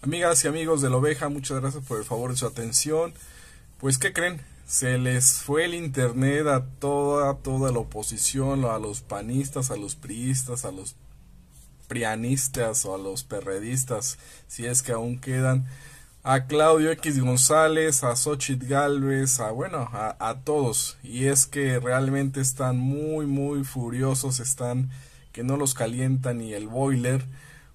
Amigas y amigos de la oveja, muchas gracias por el favor de su atención. Pues, ¿qué creen? Se les fue el internet a toda, toda la oposición, a los panistas, a los priistas, a los prianistas o a los perredistas, si es que aún quedan, a Claudio X González, a Xochitl Galvez, a bueno, a, todos. Y es que realmente están muy, muy furiosos, están que no los calienta ni el boiler,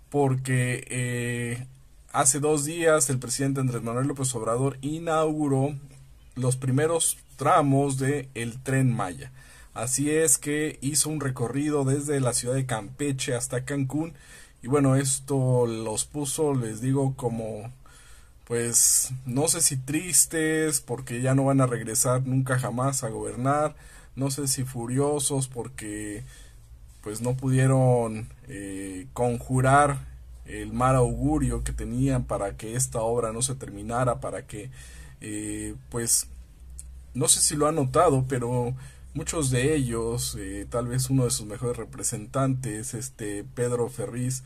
porque eh, Hace dos días el presidente Andrés Manuel López Obrador inauguró los primeros tramos del el tren Maya. Así es que hizo un recorrido desde la ciudad de Campeche hasta Cancún y bueno, esto los puso, les digo, como pues no sé si tristes porque ya no van a regresar nunca jamás a gobernar, no sé si furiosos porque pues no pudieron eh, conjurar el mal augurio que tenían para que esta obra no se terminara, para que, eh, pues, no sé si lo han notado, pero muchos de ellos, eh, tal vez uno de sus mejores representantes, este Pedro Ferriz,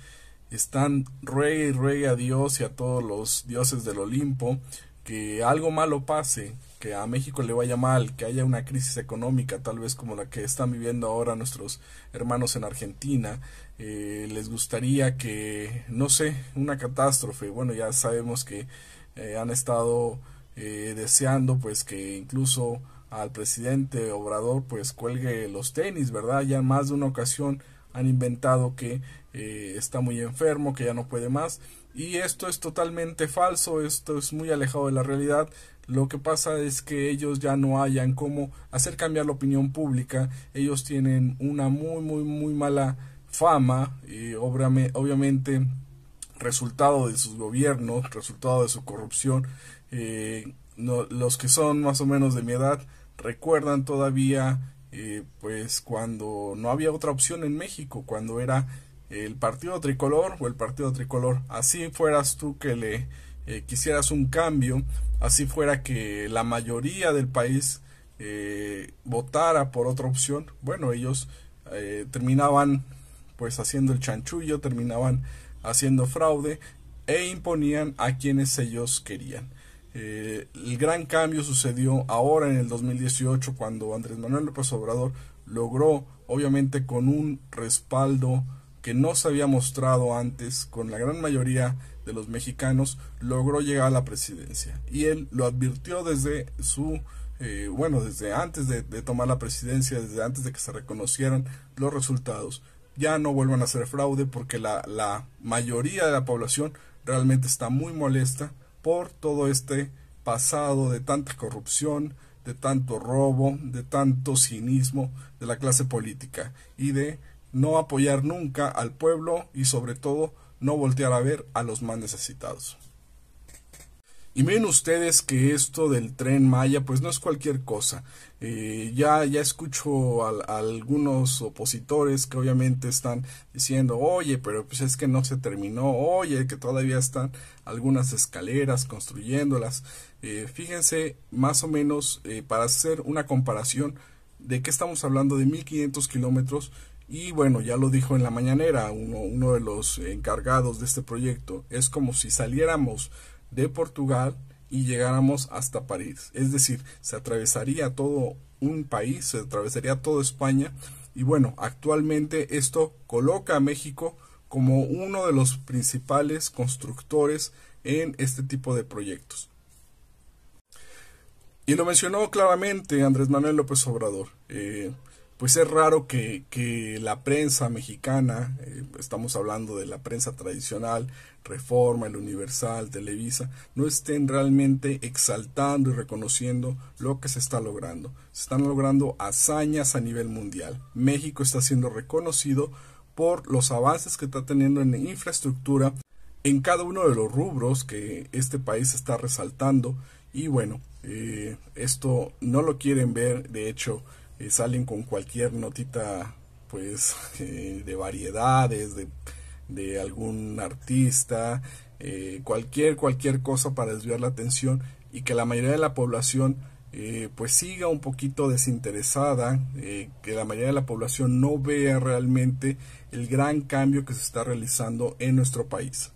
están ruegue y ruegue a Dios y a todos los dioses del Olimpo que algo malo pase, que a México le vaya mal, que haya una crisis económica, tal vez como la que están viviendo ahora nuestros hermanos en Argentina, eh, les gustaría que, no sé, una catástrofe, bueno, ya sabemos que eh, han estado eh, deseando pues que incluso al presidente Obrador pues cuelgue los tenis, ¿verdad? Ya en más de una ocasión han inventado que eh, está muy enfermo, que ya no puede más. Y esto es totalmente falso, esto es muy alejado de la realidad. Lo que pasa es que ellos ya no hayan cómo hacer cambiar la opinión pública. Ellos tienen una muy, muy, muy mala fama y obviamente resultado de sus gobiernos, resultado de su corrupción. Eh, los que son más o menos de mi edad recuerdan todavía eh, pues cuando no había otra opción en México, cuando era el partido tricolor o el partido tricolor, así fueras tú que le eh, quisieras un cambio, así fuera que la mayoría del país eh, votara por otra opción, bueno, ellos terminaban pues haciendo el chanchullo, terminaban haciendo fraude e imponían a quienes ellos querían. Eh, el gran cambio sucedió ahora en el 2018 cuando Andrés Manuel López Obrador logró, obviamente con un respaldo que no se había mostrado antes con la gran mayoría de los mexicanos, logró llegar a la presidencia. Y él lo advirtió desde su, eh, bueno, desde antes de, tomar la presidencia, desde antes de que se reconocieran los resultados. Ya no vuelvan a ser fraude porque la mayoría de la población realmente está muy molesta por todo este pasado de tanta corrupción, de tanto robo, de tanto cinismo de la clase política y de no apoyar nunca al pueblo y sobre todo no voltear a ver a los más necesitados. Y miren ustedes que esto del tren Maya pues no es cualquier cosa. Eh, ya, ya escucho a, algunos opositores que obviamente están diciendo, oye, pero pues es que no se terminó, oye, que todavía están algunas escaleras construyéndolas. Eh, fíjense más o menos eh, para hacer una comparación de qué estamos hablando de 1500 kilómetros y bueno, ya lo dijo en la mañanera uno, uno de los encargados de este proyecto, es como si saliéramos de Portugal y llegáramos hasta París. Es decir, se atravesaría todo un país, se atravesaría toda España. Y bueno, actualmente esto coloca a México como uno de los principales constructores en este tipo de proyectos. Y lo mencionó claramente Andrés Manuel López Obrador. Eh, pues es raro que, la prensa mexicana, eh, estamos hablando de la prensa tradicional, Reforma, El Universal, Televisa, no estén realmente exaltando y reconociendo lo que se está logrando. Se están logrando hazañas a nivel mundial. México está siendo reconocido por los avances que está teniendo en infraestructura en cada uno de los rubros que este país está resaltando y bueno, eh, esto no lo quieren ver, de hecho, eh, salen con cualquier notita pues eh, de variedades, de, algún artista, eh, cualquier, cualquier cosa para desviar la atención y que la mayoría de la población pues siga un poquito desinteresada, que la mayoría de la población no vea realmente el gran cambio que se está realizando en nuestro país.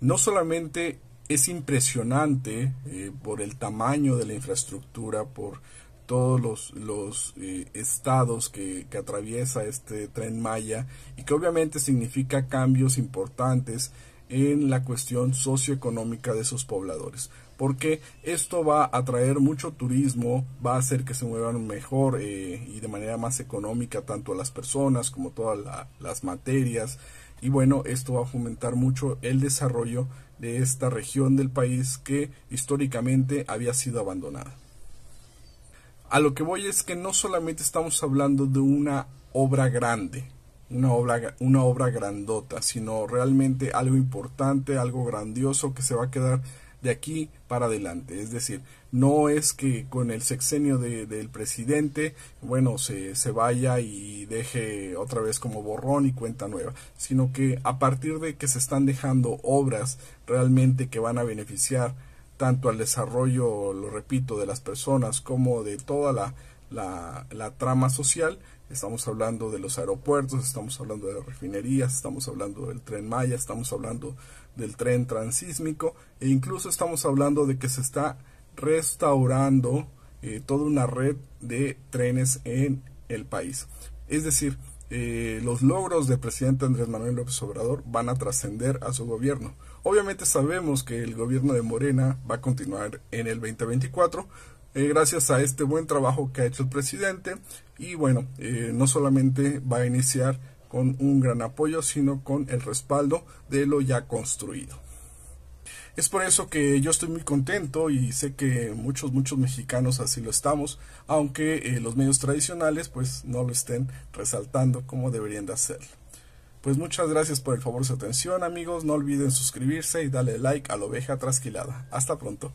No solamente es impresionante eh, por el tamaño de la infraestructura, por todos los, eh, estados que, atraviesa este tren Maya y que obviamente significa cambios importantes en la cuestión socioeconómica de sus pobladores. Porque esto va a atraer mucho turismo, va a hacer que se muevan mejor eh, y de manera más económica tanto a las personas como todas las materias, y bueno, esto va a fomentar mucho el desarrollo de esta región del país que históricamente había sido abandonada. A lo que voy es que no solamente estamos hablando de una obra grande, una obra, una obra grandota, sino realmente algo importante, algo grandioso que se va a quedar de aquí para adelante. Es decir, no es que con el sexenio del presidente, bueno, se, se vaya y deje otra vez como borrón y cuenta nueva, sino que a partir de que se están dejando obras realmente que van a beneficiar tanto al desarrollo, lo repito, de las personas como de toda la la, trama social. Estamos hablando de los aeropuertos, estamos hablando de las refinerías, estamos hablando del tren Maya, estamos hablando del tren transísmico e incluso estamos hablando de que se está restaurando eh, toda una red de trenes en el país. Es decir, eh, los logros del presidente Andrés Manuel López Obrador van a trascender a su gobierno. Obviamente sabemos que el gobierno de Morena va a continuar en el 2024, eh, gracias a este buen trabajo que ha hecho el presidente. Y bueno, eh, no solamente va a iniciar con un gran apoyo, sino con el respaldo de lo ya construido. Es por eso que yo estoy muy contento y sé que muchos, muchos mexicanos así lo estamos, aunque eh, los medios tradicionales pues no lo estén resaltando como deberían de hacerlo. Pues muchas gracias por el favor de su atención amigos, no olviden suscribirse y darle like a la oveja trasquilada. Hasta pronto.